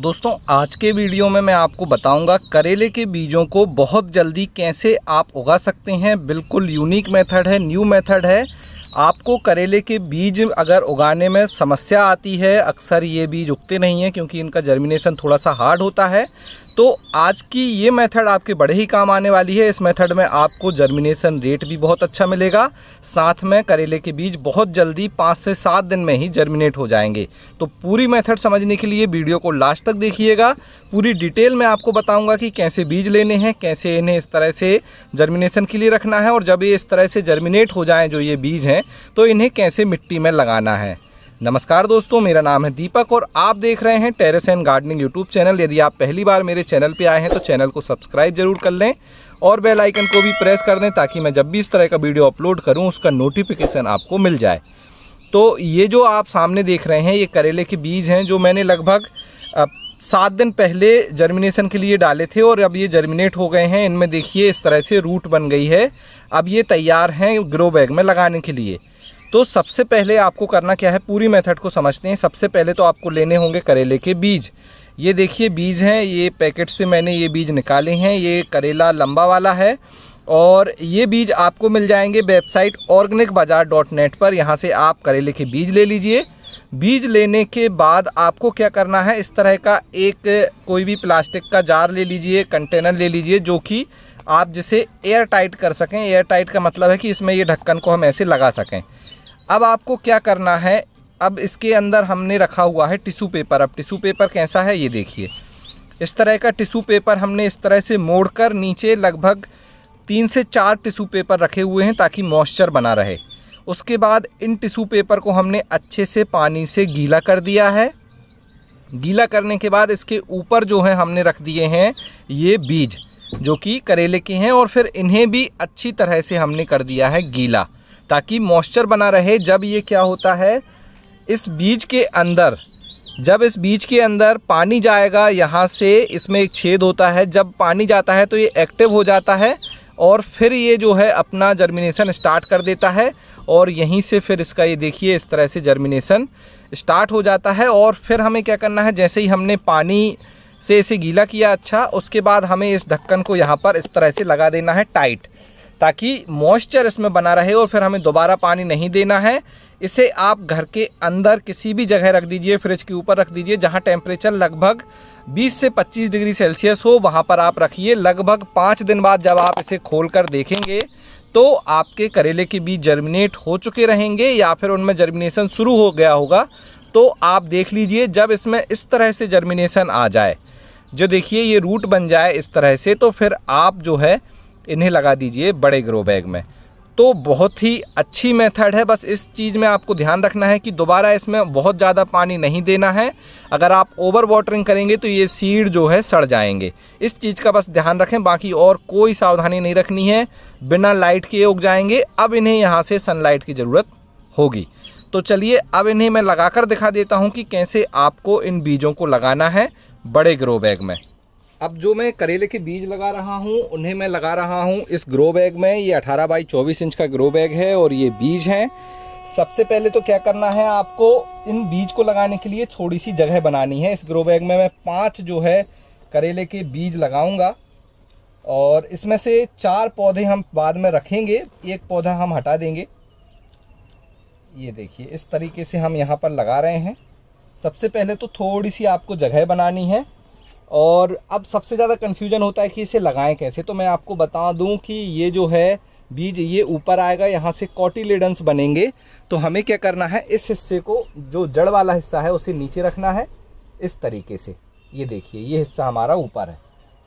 दोस्तों आज के वीडियो में मैं आपको बताऊंगा करेले के बीजों को बहुत जल्दी कैसे आप उगा सकते हैं बिल्कुल यूनिक मेथड है न्यू मेथड है आपको करेले के बीज अगर उगाने में समस्या आती है अक्सर ये बीज उगते नहीं हैं क्योंकि इनका जर्मिनेशन थोड़ा सा हार्ड होता है तो आज की ये मेथड आपके बड़े ही काम आने वाली है इस मेथड में आपको जर्मिनेशन रेट भी बहुत अच्छा मिलेगा साथ में करेले के बीज बहुत जल्दी पाँच से सात दिन में ही जर्मिनेट हो जाएंगे तो पूरी मेथड समझने के लिए वीडियो को लास्ट तक देखिएगा पूरी डिटेल में आपको बताऊंगा कि कैसे बीज लेने हैं कैसे इन्हें इस तरह से जर्मिनेशन के लिए रखना है और जब ये इस तरह से जर्मिनेट हो जाएँ जो ये बीज हैं तो इन्हें कैसे मिट्टी में लगाना है नमस्कार दोस्तों मेरा नाम है दीपक और आप देख रहे हैं terrace and gardening YouTube channel यदि आप पहली बार मेरे चैनल पे आए हैं तो चैनल को सब्सक्राइब जरूर कर लें और बेल आइकन को भी प्रेस कर दें ताकि मैं जब भी इस तरह का वीडियो अपलोड करूं उसका नोटिफिकेशन आपको मिल जाए तो ये जो आप सामने देख रहे हैं ये करेले के बीज हैं जो मैंने लगभग सात दिन पहले जर्मिनेशन के लिए डाले थे और अब ये जर्मिनेट हो गए हैं इनमें देखिए इस तरह से रूट बन गई है अब ये तैयार हैं ग्रो बैग में लगाने के लिए तो सबसे पहले आपको करना क्या है पूरी मेथड को समझते हैं सबसे पहले तो आपको लेने होंगे करेले के बीज ये देखिए बीज हैं ये पैकेट से मैंने ये बीज निकाले हैं ये करेला लंबा वाला है और ये बीज आपको मिल जाएंगे website organic Bazaar dot net पर यहाँ से आप करेले के बीज ले लीजिए बीज लेने के बाद आपको क्या करना है इस तरह का एक कोई भी प्लास्टिक का जार ले लीजिए कंटेनर ले लीजिए जो कि आप जिसे एयर टाइट कर सकें एयर टाइट का मतलब है कि इसमें ये ढक्कन को हम ऐसे लगा सकें अब आपको क्या करना है अब इसके अंदर हमने रखा हुआ है टिशू पेपर अब टिशू पेपर कैसा है ये देखिए इस तरह का टिशू पेपर हमने इस तरह से मोड़कर नीचे लगभग तीन से चार टिशू पेपर रखे हुए हैं ताकि मॉइस्चर बना रहे उसके बाद इन टिशू पेपर को हमने अच्छे से पानी से गीला कर दिया है गीला करने के बाद इसके ऊपर जो है हमने रख दिए हैं ये बीज जो कि करेले के हैं और फिर इन्हें भी अच्छी तरह से हमने कर दिया है गीला ताकि मॉइस्चर बना रहे जब ये क्या होता है इस बीज के अंदर जब इस बीज के अंदर पानी जाएगा यहाँ से इसमें एक छेद होता है जब पानी जाता है तो ये एक्टिव हो जाता है और फिर ये जो है अपना जर्मिनेशन स्टार्ट कर देता है और यहीं से फिर इसका ये देखिए इस तरह से जर्मिनेशन स्टार्ट हो जाता है और फिर हमें क्या करना है जैसे ही हमने पानी से इसे गीला किया अच्छा उसके बाद हमें इस ढक्कन को यहाँ पर इस तरह से लगा देना है टाइट ताकि मॉइस्चर इसमें बना रहे और फिर हमें दोबारा पानी नहीं देना है इसे आप घर के अंदर किसी भी जगह रख दीजिए फ्रिज के ऊपर रख दीजिए जहाँ टेम्परेचर लगभग 20 से 25 डिग्री सेल्सियस हो वहाँ पर आप रखिए लगभग पाँच दिन बाद जब आप इसे खोल कर देखेंगे तो आपके करेले के बीज जर्मिनेट हो चुके रहेंगे या फिर उनमें जर्मिनेशन शुरू हो गया होगा तो आप देख लीजिए जब इसमें इस तरह से जर्मिनेशन आ जाए जो देखिए ये रूट बन जाए इस तरह से तो फिर आप जो है इन्हें लगा दीजिए बड़े ग्रो बैग में तो बहुत ही अच्छी मेथड है बस इस चीज़ में आपको ध्यान रखना है कि दोबारा इसमें बहुत ज़्यादा पानी नहीं देना है अगर आप ओवर वाटरिंग करेंगे तो ये सीड जो है सड़ जाएंगे इस चीज़ का बस ध्यान रखें बाकी और कोई सावधानी नहीं रखनी है बिना लाइट के उग जाएंगे अब इन्हें यहाँ से सनलाइट की ज़रूरत होगी तो चलिए अब इन्हें मैं लगा दिखा देता हूँ कि कैसे आपको इन बीजों को लगाना है बड़े ग्रो बैग में अब जो मैं करेले के बीज लगा रहा हूँ उन्हें मैं लगा रहा हूँ इस ग्रो बैग में ये 18 बाई 24 इंच का ग्रो बैग है और ये बीज हैं सबसे पहले तो क्या करना है आपको इन बीज को लगाने के लिए थोड़ी सी जगह बनानी है इस ग्रो बैग में मैं पाँच जो है करेले के बीज लगाऊंगा और इसमें से चार पौधे हम बाद में रखेंगे एक पौधा हम हटा देंगे ये देखिए इस तरीके से हम यहाँ पर लगा रहे हैं सबसे पहले तो थोड़ी सी आपको जगह बनानी है और अब सबसे ज़्यादा कन्फ्यूजन होता है कि इसे लगाएं कैसे तो मैं आपको बता दूं कि ये जो है बीज ये ऊपर आएगा यहाँ से कॉटिलेडन्स बनेंगे तो हमें क्या करना है इस हिस्से को जो जड़ वाला हिस्सा है उसे नीचे रखना है इस तरीके से ये देखिए ये हिस्सा हमारा ऊपर है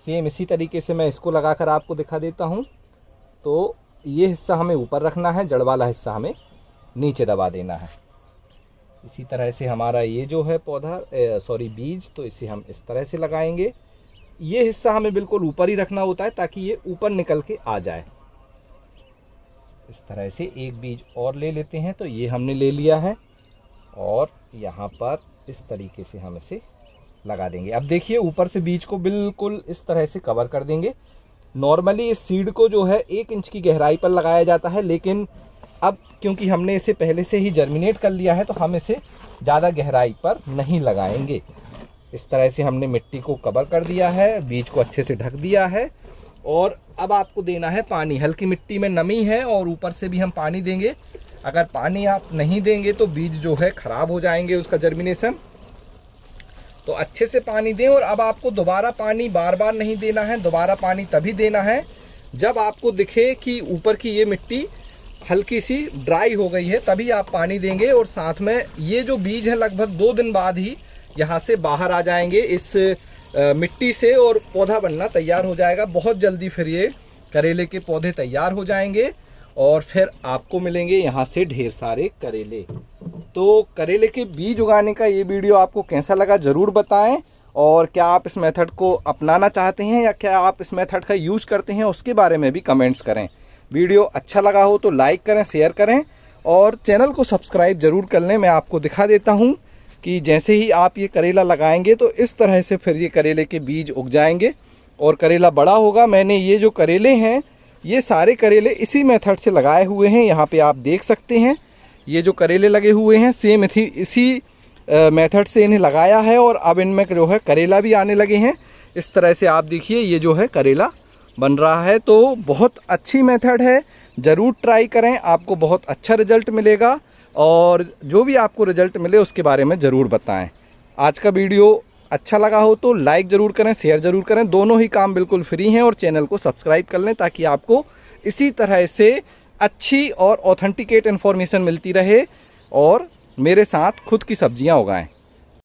सेम इसी तरीके से मैं इसको लगा कर आपको दिखा देता हूँ तो ये हिस्सा हमें ऊपर रखना है जड़ वाला हिस्सा हमें नीचे दबा देना है इसी तरह से हमारा ये जो है पौधा सॉरी बीज तो इसे हम इस तरह से लगाएंगे ये हिस्सा हमें बिल्कुल ऊपर ही रखना होता है ताकि ये ऊपर निकल के आ जाए इस तरह से एक बीज और ले लेते हैं तो ये हमने ले लिया है और यहाँ पर इस तरीके से हम इसे लगा देंगे अब देखिए ऊपर से बीज को बिल्कुल इस तरह से कवर कर देंगे नॉर्मली इस सीड को जो है एक इंच की गहराई पर लगाया जाता है लेकिन अब क्योंकि हमने इसे पहले से ही जर्मिनेट कर लिया है तो हम इसे ज़्यादा गहराई पर नहीं लगाएंगे इस तरह से हमने मिट्टी को कवर कर दिया है बीज को अच्छे से ढक दिया है और अब आपको देना है पानी हल्की मिट्टी में नमी है और ऊपर से भी हम पानी देंगे अगर पानी आप नहीं देंगे तो बीज जो है ख़राब हो जाएंगे उसका जर्मिनेशन तो अच्छे से पानी दें और अब आपको दोबारा पानी बार बार नहीं देना है दोबारा पानी तभी देना है जब आपको दिखे कि ऊपर की ये मिट्टी हल्की सी ड्राई हो गई है तभी आप पानी देंगे और साथ में ये जो बीज है लगभग दो दिन बाद ही यहाँ से बाहर आ जाएंगे इस मिट्टी से और पौधा बनना तैयार हो जाएगा बहुत जल्दी फिर ये करेले के पौधे तैयार हो जाएंगे और फिर आपको मिलेंगे यहाँ से ढेर सारे करेले तो करेले के बीज उगाने का ये वीडियो आपको कैसा लगा ज़रूर बताएं और क्या आप इस मेथड को अपनाना चाहते हैं या क्या आप इस मेथड का यूज करते हैं उसके बारे में भी कमेंट्स करें वीडियो अच्छा लगा हो तो लाइक करें शेयर करें और चैनल को सब्सक्राइब ज़रूर कर लें मैं आपको दिखा देता हूँ कि जैसे ही आप ये करेला लगाएंगे तो इस तरह से फिर ये करेले के बीज उग जाएंगे और करेला बड़ा होगा मैंने ये जो करेले हैं ये सारे करेले इसी मेथड से लगाए हुए हैं यहाँ पे आप देख सकते हैं ये जो करेले लगे हुए हैं सेम इसी इसी मेथड से इन्हें लगाया है और अब इनमें जो है करेला भी आने लगे हैं इस तरह से आप देखिए ये जो है करेला बन रहा है तो बहुत अच्छी मेथड है ज़रूर ट्राई करें आपको बहुत अच्छा रिज़ल्ट मिलेगा और जो भी आपको रिज़ल्ट मिले उसके बारे में ज़रूर बताएं आज का वीडियो अच्छा लगा हो तो लाइक ज़रूर करें शेयर ज़रूर करें दोनों ही काम बिल्कुल फ्री हैं और चैनल को सब्सक्राइब कर लें ताकि आपको इसी तरह से अच्छी और ऑथेंटिकेट इन्फॉर्मेशन मिलती रहे और मेरे साथ खुद की सब्ज़ियाँ उगाएँ